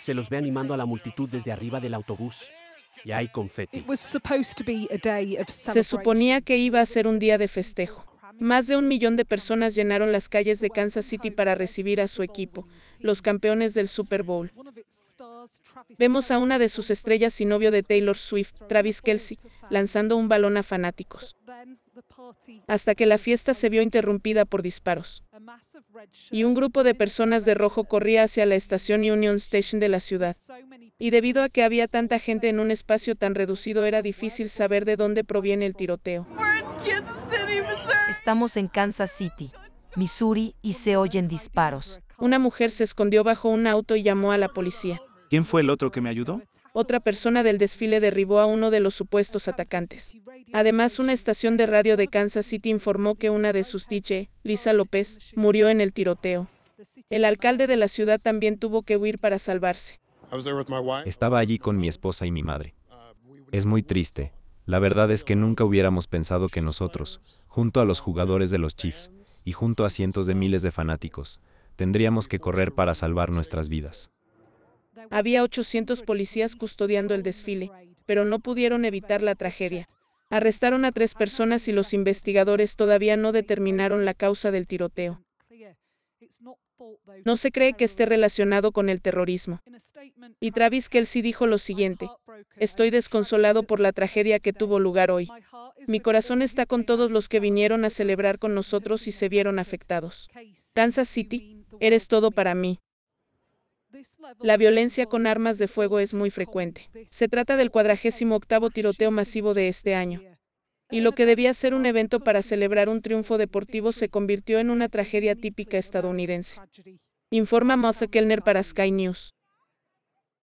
Se los ve animando a la multitud desde arriba del autobús. Y hay confeti. Se suponía que iba a ser un día de festejo. Más de un millón de personas llenaron las calles de Kansas City para recibir a su equipo, los campeones del Super Bowl. Vemos a una de sus estrellas y novio de Taylor Swift, Travis Kelsey, lanzando un balón a fanáticos, hasta que la fiesta se vio interrumpida por disparos. Y un grupo de personas de rojo corría hacia la estación Union Station de la ciudad. Y debido a que había tanta gente en un espacio tan reducido era difícil saber de dónde proviene el tiroteo. Estamos en Kansas City, Missouri, y se oyen disparos. Una mujer se escondió bajo un auto y llamó a la policía. ¿Quién fue el otro que me ayudó? Otra persona del desfile derribó a uno de los supuestos atacantes. Además, una estación de radio de Kansas City informó que una de sus DJ, Lisa López, murió en el tiroteo. El alcalde de la ciudad también tuvo que huir para salvarse. Estaba allí con mi esposa y mi madre. Uh, es muy triste. La verdad es que nunca hubiéramos pensado que nosotros, junto a los jugadores de los Chiefs, y junto a cientos de miles de fanáticos, tendríamos que correr para salvar nuestras vidas. Había 800 policías custodiando el desfile, pero no pudieron evitar la tragedia. Arrestaron a tres personas y los investigadores todavía no determinaron la causa del tiroteo. No se cree que esté relacionado con el terrorismo. Y Travis Kelsey dijo lo siguiente, estoy desconsolado por la tragedia que tuvo lugar hoy. Mi corazón está con todos los que vinieron a celebrar con nosotros y se vieron afectados. Kansas City, eres todo para mí. La violencia con armas de fuego es muy frecuente. Se trata del cuadragésimo octavo tiroteo masivo de este año. Y lo que debía ser un evento para celebrar un triunfo deportivo se convirtió en una tragedia típica estadounidense. Informa Moth Kellner para Sky News.